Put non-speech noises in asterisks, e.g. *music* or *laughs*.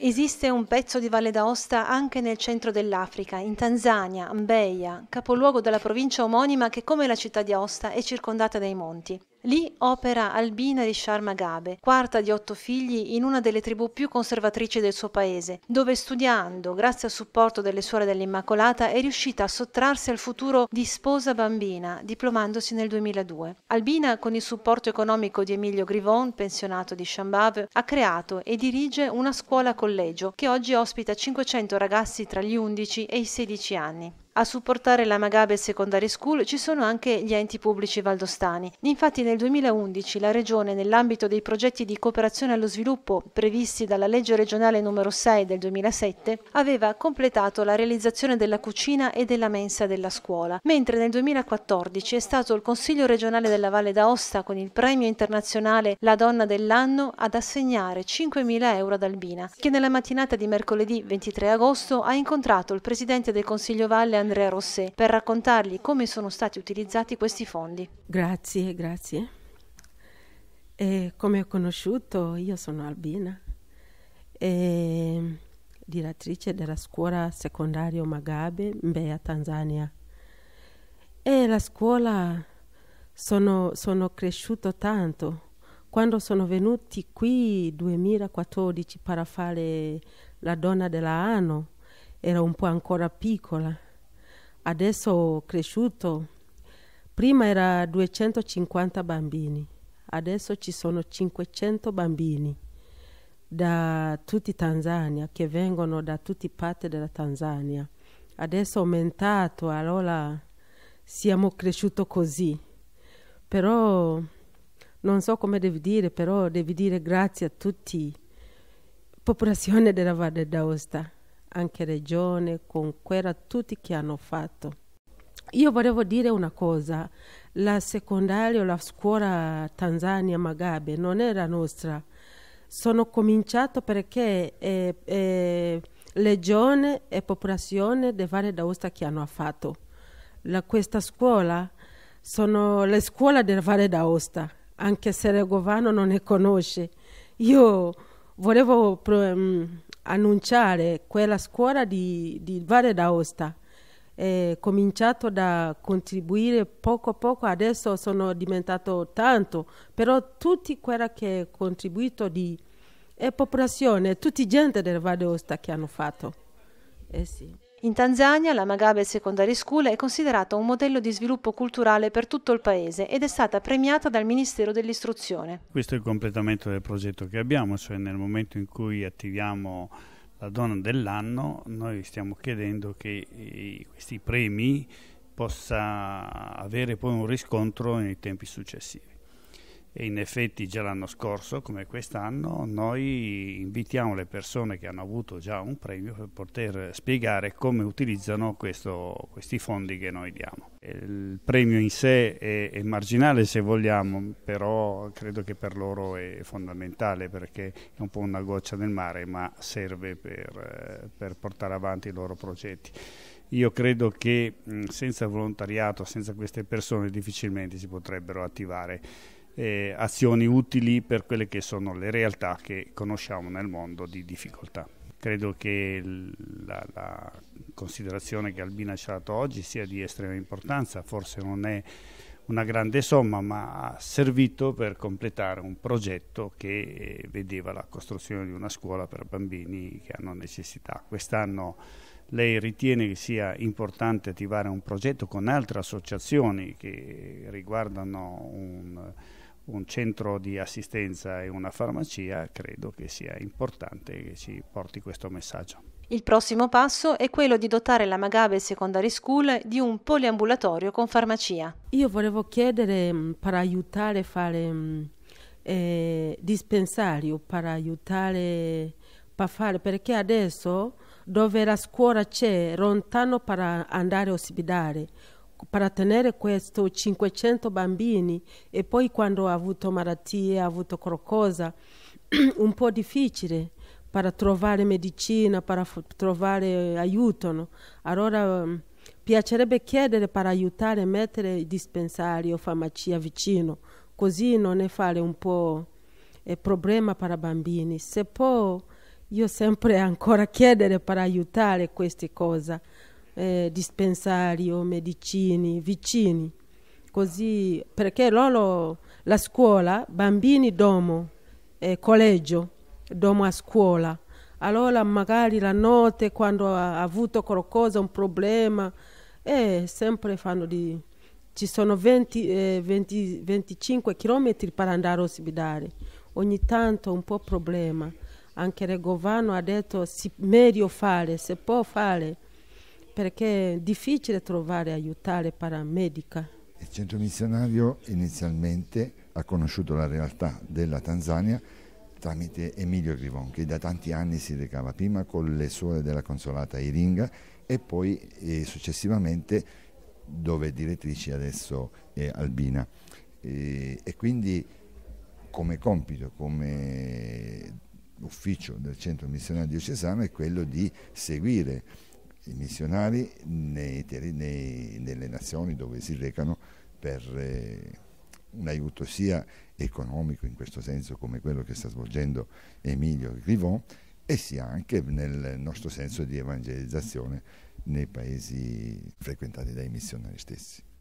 Esiste un pezzo di Valle d'Aosta anche nel centro dell'Africa, in Tanzania, Mbeya, capoluogo della provincia omonima che come la città di Aosta è circondata dai monti. Lì opera Albina di Sharmagabe, quarta di otto figli in una delle tribù più conservatrici del suo paese, dove studiando, grazie al supporto delle suore dell'Immacolata, è riuscita a sottrarsi al futuro di sposa bambina, diplomandosi nel 2002. Albina, con il supporto economico di Emilio Grivon, pensionato di Shambave, ha creato e dirige una scuola collegio che oggi ospita 500 ragazzi tra gli 11 e i 16 anni. A supportare la Magabe Secondary School ci sono anche gli enti pubblici valdostani. Infatti nel 2011 la Regione, nell'ambito dei progetti di cooperazione allo sviluppo previsti dalla legge regionale numero 6 del 2007, aveva completato la realizzazione della cucina e della mensa della scuola, mentre nel 2014 è stato il Consiglio regionale della Valle d'Aosta con il premio internazionale La donna dell'anno ad assegnare 5.000 euro ad Albina, che nella mattinata di mercoledì 23 agosto ha incontrato il Presidente del Consiglio Valle Andrea Andrea Rossè per raccontargli come sono stati utilizzati questi fondi. Grazie, grazie. E come ho conosciuto, io sono Albina, direttrice della scuola secondaria Magabe, Mbeya, Tanzania. E la scuola sono, sono cresciuto tanto. Quando sono venuti qui nel 2014 per fare la donna dell'anno, ero un po' ancora piccola adesso cresciuto. Prima era 250 bambini, adesso ci sono 500 bambini da tutta Tanzania, che vengono da tutte le parti della Tanzania. Adesso è aumentato, allora siamo cresciuti così. Però non so come devi dire, però devi dire grazie a tutti, popolazione della Valle d'Aosta anche regione, con quella, tutti che hanno fatto. Io volevo dire una cosa, la secondaria o la scuola Tanzania Magabe non era nostra. Sono cominciato perché è, eh, è eh, legione e popolazione di varie d'Aosta che hanno fatto. La, questa scuola sono le scuole del Valle d'Aosta, anche se il governo non le conosce. Io volevo... Pro, um, annunciare quella scuola di, di Valle d'Aosta. È cominciato da contribuire poco a poco, adesso sono diventato tanto, però tutti quelli che hanno contribuito di è popolazione, tutti gente del Valle d'Aosta che hanno fatto. Eh sì. In Tanzania la Magabe Secondary School è considerata un modello di sviluppo culturale per tutto il paese ed è stata premiata dal Ministero dell'Istruzione. Questo è il completamento del progetto che abbiamo, cioè nel momento in cui attiviamo la donna dell'anno, noi stiamo chiedendo che eh, questi premi possa avere poi un riscontro nei tempi successivi e in effetti già l'anno scorso come quest'anno noi invitiamo le persone che hanno avuto già un premio per poter spiegare come utilizzano questo, questi fondi che noi diamo. Il premio in sé è, è, marginale se vogliamo, però credo che per loro è fondamentale perché è un po' una goccia nel mare ma serve per, per portare avanti i loro progetti. Io credo che senza volontariato, senza queste persone difficilmente si potrebbero attivare eh, azioni utili per quelle che sono le realtà che conosciamo nel mondo di difficoltà. Credo che la, la considerazione che Albina ci ha dato oggi sia di estrema importanza, forse non è una grande somma, ma ha servito per completare un progetto che eh, vedeva la costruzione di una scuola per bambini che hanno necessità. Quest'anno lei ritiene che sia importante attivare un progetto con altre associazioni che riguardano un un centro di assistenza e una farmacia, credo che sia importante che ci porti questo messaggio. Il prossimo passo è quello di dotare la Magabe Secondary School di un poliambulatorio con farmacia. Io volevo chiedere mm, per aiutare a fare mm, eh, dispensario, per aiutare a fare, perché adesso dove la scuola c'è, lontano per andare all'ospedale per tenere questo 500 bambini e poi quando ha avuto malattie, ha avuto qualcosa, *clears throat* un po' difficile per trovare medicina, per trovare aiuto. No? Allora mm, piacerebbe chiedere per aiutare a mettere dispensari o farmacia vicino, così non è fare un po' problema per bambini. Se può, io sempre *laughs* ancora chiedere per aiutare queste cose eh, dispensari o medicini vicini, così perché loro la scuola, bambini domo, eh, collegio, domo a scuola. Allora magari la notte quando ha avuto qualcosa, un problema, eh, sempre fanno di... Ci sono 20, eh, 20, 25 chilometri per andare all'ospedale. Ogni tanto un po' problema. Anche il governo ha detto si, meglio fare, se può fare perché è difficile trovare aiutare paramedica. Il centro missionario inizialmente ha conosciuto la realtà della Tanzania tramite Emilio Grivon che da tanti anni si recava prima con le suore della consolata Iringa e poi eh, successivamente dove è direttrice adesso è Albina e, eh, e quindi come compito, come ufficio del centro missionario diocesano è quello di seguire i missionari nei, nei, nelle nazioni dove si recano per eh, un aiuto sia economico in questo senso come quello che sta svolgendo Emilio Grivon e sia anche nel nostro senso di evangelizzazione nei paesi frequentati dai missionari stessi.